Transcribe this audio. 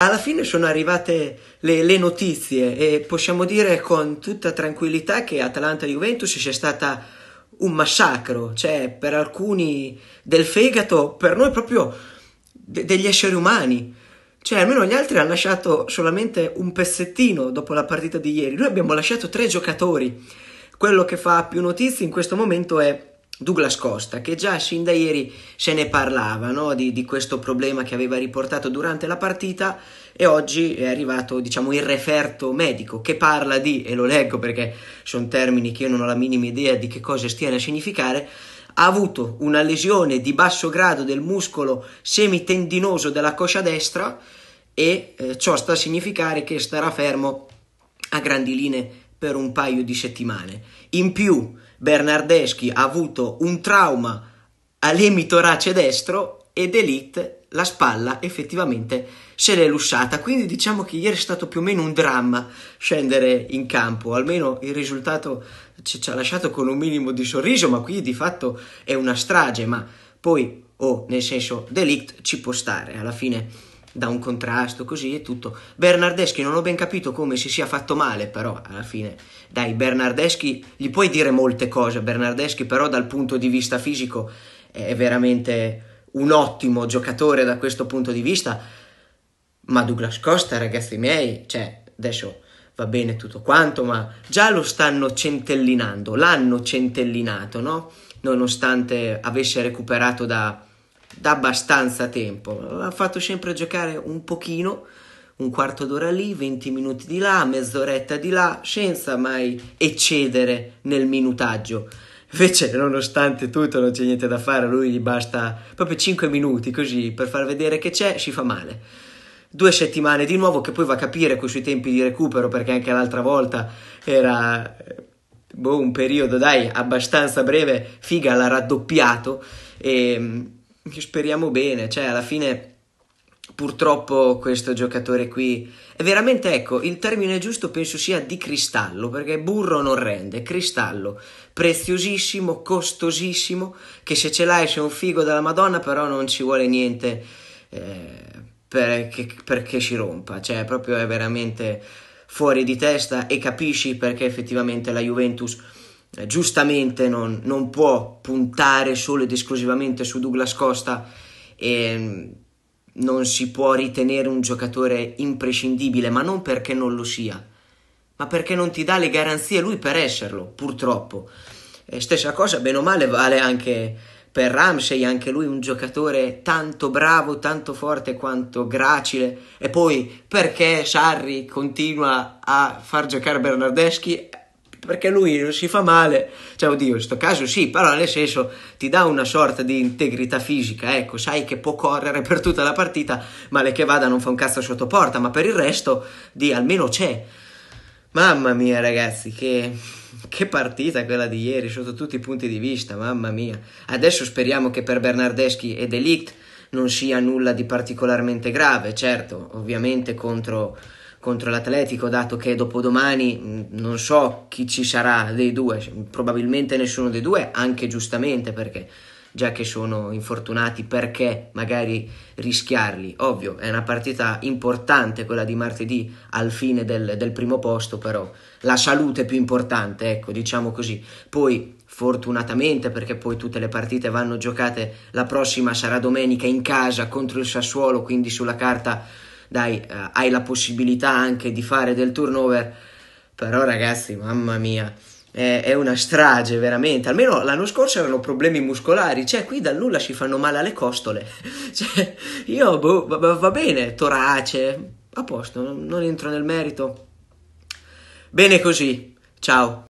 Alla fine sono arrivate le, le, notizie e possiamo dire con tutta tranquillità che Atalanta-Juventus sia stata un massacro, cioè per alcuni del fegato, per noi proprio de- degli esseri umani. Cioè almeno gli altri hanno lasciato solamente un pezzettino dopo la partita di ieri, noi abbiamo lasciato tre giocatori. Quello che fa più notizie in questo momento è Douglas Costa, che già sin da ieri se ne parlava no? di, di, questo problema che aveva riportato durante la partita e oggi è arrivato diciamo, il referto medico che parla di, e lo leggo perché sono termini che io non ho la minima idea di che cosa stiano a significare, ha avuto una lesione di basso grado del muscolo semitendinoso della coscia destra e eh, ciò sta a significare che starà fermo a grandi linee per un paio di settimane. In più, Bernardeschi ha avuto un trauma all'emitorace destro ed Elite la spalla effettivamente se l'è lussata. Quindi diciamo che ieri è stato più o meno un dramma scendere in campo, almeno il risultato ci, ci ha lasciato con un minimo di sorriso, ma qui di fatto è una strage, ma poi, oh, nel senso, Delict ci può stare, alla fine da un contrasto così e tutto. Bernardeschi non ho ben capito come si sia fatto male, però alla fine, dai, Bernardeschi gli puoi dire molte cose, Bernardeschi però dal punto di vista fisico è veramente un ottimo giocatore da questo punto di vista, ma Douglas Costa, ragazzi miei, cioè, adesso va bene tutto quanto, ma già lo stanno centellinando, l'hanno centellinato, no? Nonostante avesse recuperato da da abbastanza tempo. L'ha fatto sempre giocare un pochino, un quarto d'ora lì, 20 minuti di là, mezz'oretta di là, senza mai eccedere nel minutaggio. Invece, nonostante tutto, non c'è niente da fare, lui gli basta proprio 5 minuti così per far vedere che c'è, si fa male. Due settimane di nuovo, che poi va a capire con i suoi tempi di recupero, perché anche l'altra volta era boh, un periodo, dai, abbastanza breve, figa l'ha raddoppiato. E, ehm, speriamo bene, cioè alla fine purtroppo questo giocatore qui è veramente ecco il termine giusto penso sia di cristallo perché burro non rende cristallo preziosissimo costosissimo che se ce l'hai sei un figo della madonna però non ci vuole niente eh, perché, perché ci rompa cioè proprio è veramente fuori di testa e capisci perché effettivamente la Juventus eh, giustamente non, non, può puntare solo ed esclusivamente su Douglas Costa e mm, non si può ritenere un giocatore imprescindibile, ma non perché non lo sia, ma perché non ti dà le garanzie lui per esserlo, purtroppo. E eh, stessa cosa, bene o male, vale anche per Ramsey, anche lui un giocatore tanto bravo, tanto forte quanto gracile. E poi perché Sarri continua a far giocare Bernardeschi perché lui non si fa male, cioè oddio, in questo caso sì, però nel senso ti dà una sorta di integrità fisica, ecco, sai che può correre per tutta la partita, male che vada non fa un cazzo sotto porta, ma per il resto di almeno c'è. Mamma mia ragazzi, che, che partita quella di ieri sotto tutti i punti di vista, mamma mia. Adesso speriamo che per Bernardeschi e Delict non sia nulla di particolarmente grave, certo, ovviamente contro contro l'Atletico, dato che dopodomani mm, non so chi ci sarà dei due, probabilmente nessuno dei due, anche giustamente perché già che sono infortunati, perché magari rischiarli? Ovvio, è una partita importante quella di martedì al fine del, del primo posto, però la salute è più importante, ecco, diciamo così. Poi fortunatamente perché poi tutte le partite vanno giocate la prossima sarà domenica in casa contro il Sassuolo quindi sulla carta dai, eh, hai la possibilità anche di fare del turnover, però ragazzi, mamma mia, è, è una strage veramente. Almeno l'anno scorso erano problemi muscolari, cioè qui dal nulla si fanno male alle costole. cioè, io, boh, va, va bene, torace, a posto, non entro nel merito. Bene così, ciao.